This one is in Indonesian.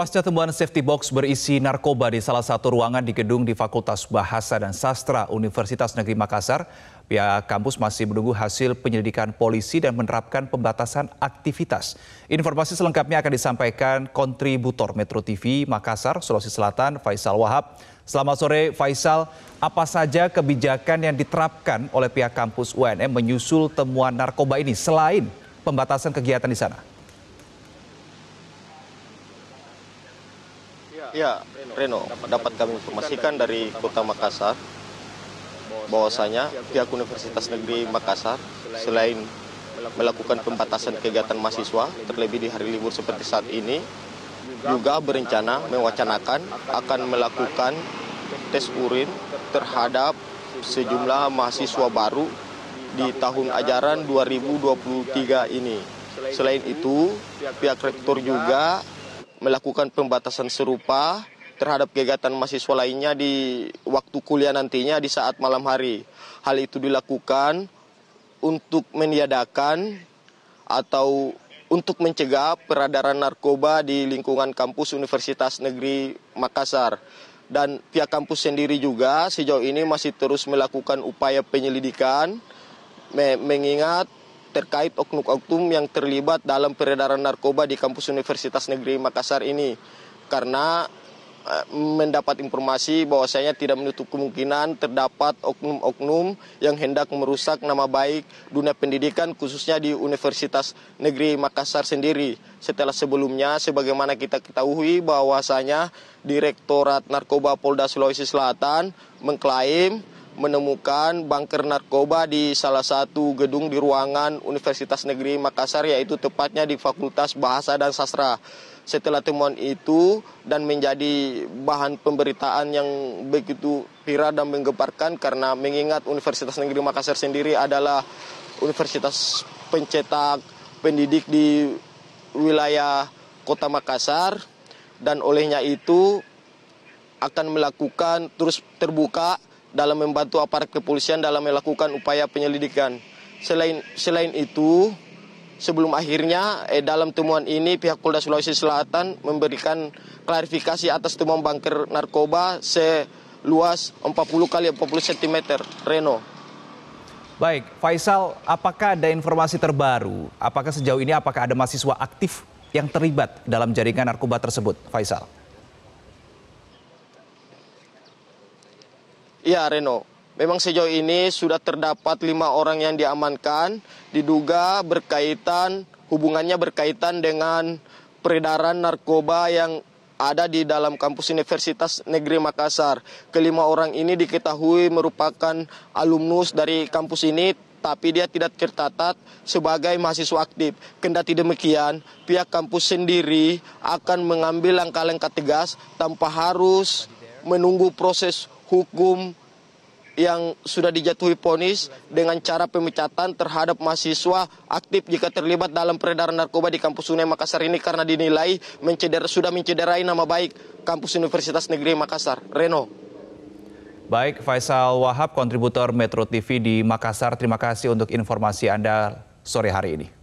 Pasca temuan safety box berisi narkoba di salah satu ruangan di gedung di Fakultas Bahasa dan Sastra Universitas Negeri Makassar, pihak kampus masih menunggu hasil penyelidikan polisi dan menerapkan pembatasan aktivitas. Informasi selengkapnya akan disampaikan kontributor Metro TV Makassar, Sulawesi Selatan, Faisal Wahab. Selamat sore Faisal, apa saja kebijakan yang diterapkan oleh pihak kampus UNM menyusul temuan narkoba ini selain pembatasan kegiatan di sana? Ya, Reno, dapat kami informasikan dari Kota Makassar bahwasanya pihak Universitas Negeri Makassar selain melakukan pembatasan kegiatan mahasiswa terlebih di hari libur seperti saat ini juga berencana mewacanakan akan melakukan tes urin terhadap sejumlah mahasiswa baru di tahun ajaran 2023 ini. Selain itu, pihak rektor juga melakukan pembatasan serupa terhadap kegiatan mahasiswa lainnya di waktu kuliah nantinya di saat malam hari. Hal itu dilakukan untuk meniadakan atau untuk mencegah peradaran narkoba di lingkungan kampus Universitas Negeri Makassar. Dan pihak kampus sendiri juga sejauh ini masih terus melakukan upaya penyelidikan mengingat terkait oknum-oknum yang terlibat dalam peredaran narkoba di kampus Universitas Negeri Makassar ini karena eh, mendapat informasi bahwasanya tidak menutup kemungkinan terdapat oknum-oknum yang hendak merusak nama baik dunia pendidikan khususnya di Universitas Negeri Makassar sendiri. Setelah sebelumnya sebagaimana kita ketahui bahwasanya Direktorat Narkoba Polda Sulawesi Selatan mengklaim menemukan bunker narkoba di salah satu gedung di ruangan Universitas Negeri Makassar yaitu tepatnya di Fakultas Bahasa dan Sastra. Setelah temuan itu dan menjadi bahan pemberitaan yang begitu viral dan menggemparkan karena mengingat Universitas Negeri Makassar sendiri adalah universitas pencetak pendidik di wilayah Kota Makassar dan olehnya itu akan melakukan terus terbuka dalam membantu aparat kepolisian dalam melakukan upaya penyelidikan. Selain selain itu, sebelum akhirnya eh, dalam temuan ini pihak Polda Sulawesi Selatan memberikan klarifikasi atas temuan bangker narkoba seluas 40 kali 40 cm. Reno. Baik, Faisal, apakah ada informasi terbaru? Apakah sejauh ini apakah ada mahasiswa aktif yang terlibat dalam jaringan narkoba tersebut, Faisal? Ya, Reno. Memang sejauh ini sudah terdapat lima orang yang diamankan, diduga berkaitan, hubungannya berkaitan dengan peredaran narkoba yang ada di dalam kampus Universitas Negeri Makassar. Kelima orang ini diketahui merupakan alumnus dari kampus ini tapi dia tidak tercatat sebagai mahasiswa aktif. Kendati demikian, pihak kampus sendiri akan mengambil langkah-langkah tegas tanpa harus menunggu proses hukum yang sudah dijatuhi ponis dengan cara pemecatan terhadap mahasiswa aktif jika terlibat dalam peredaran narkoba di kampus Sungai Makassar ini karena dinilai menceder, sudah mencederai nama baik kampus Universitas Negeri Makassar. Reno. Baik, Faisal Wahab, kontributor Metro TV di Makassar. Terima kasih untuk informasi Anda sore hari ini.